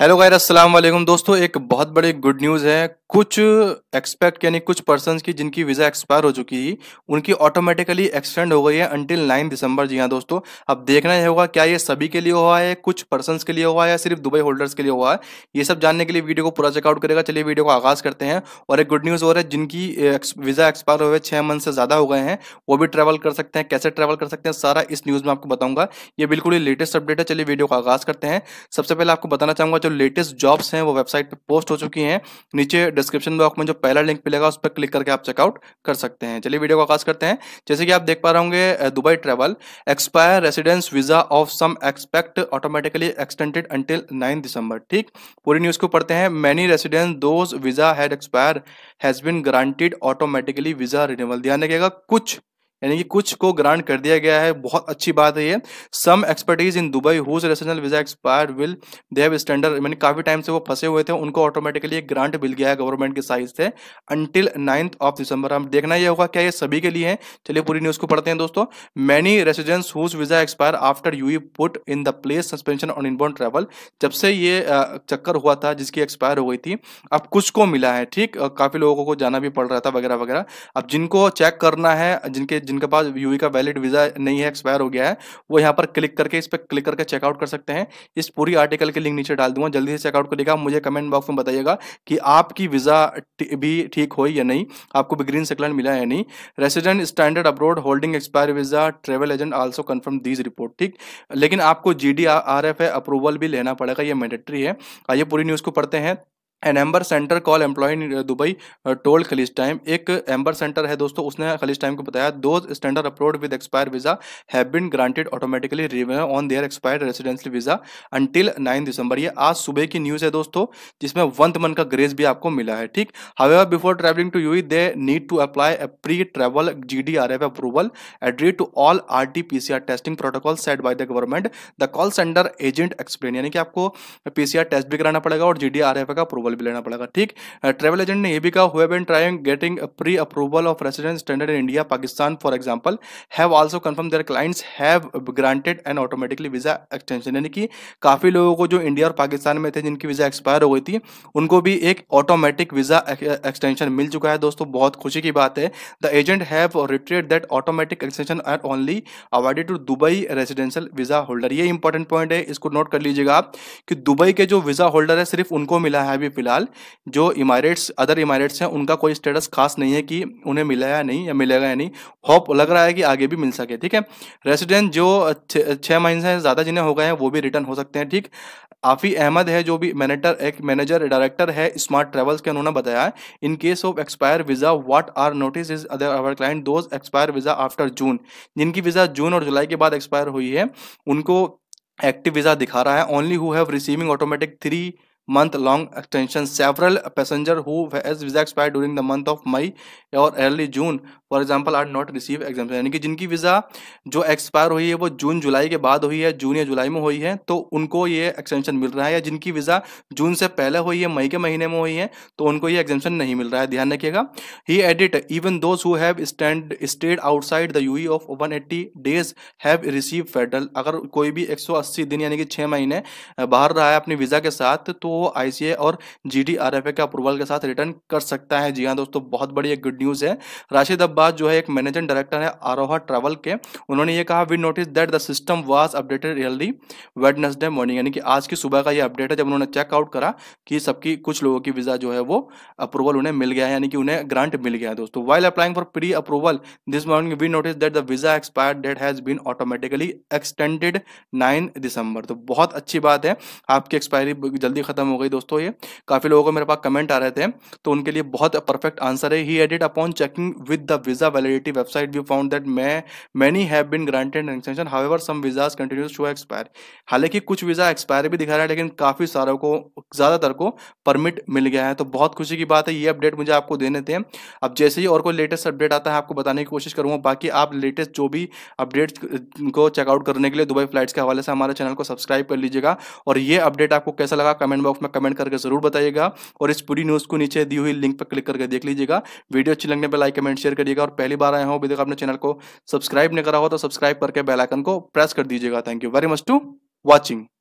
hello गायर असलम दोस्तों एक बहुत बड़ी गुड न्यूज़ है कुछ एक्सपेक्ट यानी कुछ पर्सन की जिनकी वीज़ा एक्सपायर हो चुकी है उनकी ऑटोमेटिकली एक्सटेंड हो गई है अंटिल नाइन दिसंबर जी हाँ दोस्तों अब देखना यह होगा क्या ये सभी के लिए हुआ है कुछ पर्सन के लिए हुआ है या सिर्फ दुबई होल्डर्स के लिए हुआ है ये सब जानने के लिए वीडियो को पूरा चेकआउट करेगा चलिए वीडियो को आगाज़ करते हैं और एक गुड न्यूज़ और है जिनकी वीज़ा एक्सपायर हुए छः मंथ से ज़्यादा हो गए हैं वो भी ट्रैवल कर सकते हैं कैसे ट्रैवल कर सकते हैं सारा इस न्यूज़ में आपको बताऊंगा ये बिल्कुल ही लेटेस्ट अपडेट है चलिए वीडियो को आगाज़ करते हैं सबसे पहले आपको बताना चाहूँगा जो लेटेस्ट जॉब्स हैं वो वेबसाइट पर पोस्ट हो चुकी हैं नीचे डिस्क्रिप्शन बॉक्स में जो पहला लिंक मिलेगा उस पर क्लिक करके आप चेकआउट कर सकते हैं चलिए वीडियो को आकाश करते हैं जैसे कि आप देख पा रहे होंगे Dubai travel expire residence visa of some expect automatically extended until nine December ठीक पूरी न्यूज को पढ़ते हैं many residence those visa had expire has been granted automatically visa renewal ध्यान रखिएगा कुछ यानी कि कुछ को ग्रांट कर दिया गया है बहुत अच्छी बात है ये some expertise in Dubai whose residential visa expire will they have stranded मैंने काफी टाइम से वो फंसे हुए थे उनको ऑटोमेटिकली एक ग्रांट मिल गया है गवर्नमेंट के साइज से अंटिल नाइन्थ ऑफ दिसंबर हम देखना यह होगा क्या ये सभी के लिए है चलिए पूरी न्यूज को पढ़ते हैं दोस्तों many residence whose visa expire after you put in the place suspension on inbound travel जब से ये चक्कर हुआ था जिसकी एक्सपायर हो गई थी अब कुछ को मिला है ठीक काफी लोगों को जाना भी पड़ रहा था वगैरह वगैरह अब जिनको चेक करना है जिनके जिनके पास यू का वैलिड वीज़ा नहीं है एक्सपायर हो गया है वो यहाँ पर क्लिक करके इस पर क्लिक करके चेकआउट कर सकते हैं इस पूरी आर्टिकल के लिंक नीचे डाल दूंगा जल्दी से चेकआउट करिएगा मुझे कमेंट बॉक्स में बताइएगा कि आपकी वीज़ा भी ठीक हो या नहीं आपको भी ग्रीन सेकलैंड मिला या नहीं resident stranded abroad holding expire visa travel agent also confirm these report ठीक लेकिन आपको जी डी अप्रूवल भी लेना पड़ेगा ये मैंडेटरी है आइए पूरी न्यूज़ को पढ़ते हैं an Amer centre call employ Dubai told Khaleej Time एक एम्बर सेंटर है दोस्तों उसने खलीज टाइम को बताया those stranded abroad with expire visa have been granted automatically on their expire residency visa until nine December ये आज सुबह की न्यूज़ है दोस्तों जिसमें वन मंथ का ग्रेस भी आपको मिला है ठीक however before travelling to U they need to apply a pre travel G D R F approval adhere to all R T P C R testing protocol set by the government the call centre agent explain यानी कि आपको P C are test भी कराना पड़ेगा और G D R F का approval approval भी लेना पड़ेगा ठीक ट्रेवल एजेंट ने यह भी कहा हुए been trying getting a pre-approval of residence standard in India, Pakistan, for example, have also confirmed their clients have granted an automatically visa यानी कि काफ़ी लोगों को जो इंडिया और पाकिस्तान में थे जिनकी वीज़ा एक्सपायर हो गई थी उनको भी एक ऑटोमेटिक वीज़ा एक्सटेंशन मिल चुका है दोस्तों बहुत खुशी की बात है the agent have reiterated that automatic extension are only awarded to Dubai residential visa holder ये इंपॉर्टेंट पॉइंट है इसको नोट कर लीजिएगा आप कि दुबई के जो वीज़ा होल्डर है सिर्फ उनको मिला है अभी फ़िलहाल जो इमारेट्स अदर इमारेट्स हैं उनका कोई स्टेटस खास नहीं है कि उन्हें मिला या नहीं या मिलेगा या नहीं होप लग रहा है कि आगे भी मिल सके ठीक है रेसिडेंट जो छः महीने से ज़्यादा जिन्हें हो गए हैं वो भी रिटर्न हो सकते हैं ठीक आफ़ी अहमद है जो भी मैनेटर एक मैनेजर डायरेक्टर है स्मार्ट ट्रेवल्स के उन्होंने बताया in case of expire visa what are notice is other our client those expire visa after June जिनकी वीज़ा जून और जुलाई के बाद एक्सपायर हुई है उनको एक्टिव वीज़ा दिखा रहा है only who have receiving automatic three month long extension several passenger who has visa expired during the month of may or early june for example are not receive exemption यानी कि जिनकी visa जो expire हुई है वो जून जुलाई के बाद हुई है जून या जुलाई में हुई है तो उनको ये एक्सटेंशन मिल रहा है या जिनकी वीज़ा जून से पहले हुई है मई के महीने में हुई है तो उनको ये एग्जामेशन नहीं मिल रहा है ध्यान रखिएगा he added even those who have stand stayed outside the U of one eighty days have receive federal अगर कोई भी एक सौ अस्सी दिन यानी कि छः महीने बाहर रहा है अपनी वीज़ा के साथ तो वो आईसीए और जीडीआरएफए के अप्रूवल के साथ रिटर्न कर सकता है जी हाँ दोस्तों बहुत बड़ी एक गुड न्यूज़ है राशिद अब्बास जो है एक मैनेजिंग डायरेक्टर है आरोहा ट्रैवल के उन्होंने ये कहा we notice that the system was updated really Wednesday morning यानी कि आज की सुबह का ये अपडेट है जब उन्होंने चेकआउट करा कि सबकी कुछ लोगों की वीज़ा जो है वो अप्रूवल उन्हें मिल गया है यानी कि उन्हें ग्रांट मिल गया है दोस्तों while applying for pre approval this morning we notice that the visa expire date has been automatically extended nine December तो बहुत अच्छी बात है आपकी एक्सपायरी जल्दी खत्म खत्म हो गई दोस्तों ये काफी लोगों को मेरे पास कमेंट आ रहे थे तो उनके लिए बहुत परफेक्ट आंसर है he added upon checking with the visa validity website we found that मैं many have been granted extension however some visas continues to expire हालांकि कुछ वीजा एक्सपायर भी दिखा रहा है लेकिन काफी सारों को ज्यादातर को परमिट मिल गया है तो बहुत खुशी की बात है ये अपडेट मुझे आपको देने थे अब जैसे ही और कोई लेटेस्ट अपडेट आता है आपको बताने की कोशिश करूंगा बाकी आप लेटेस्ट जो भी अपडेट को चेकआउट करने के लिए दुबई फ्लाइट्स के हवाले से हमारे चैनल को सब्सक्राइब कर लीजिएगा और ये अपडेट आपको कैसा लगा कमेंट बॉक्स में कमेंट करके जरूर बताइएगा और इस पूरी न्यूज़ को नीचे दी हुई लिंक पर क्लिक करके देख लीजिएगा वीडियो अच्छी लगने पर लाइक कमेंट शेयर करिएगा और पहली बार आए हो अभी तक अपने चैनल को सब्सक्राइब नहीं करा हो तो सब्सक्राइब करके बेलाइकन को प्रेस कर दीजिएगा thank you very much to watching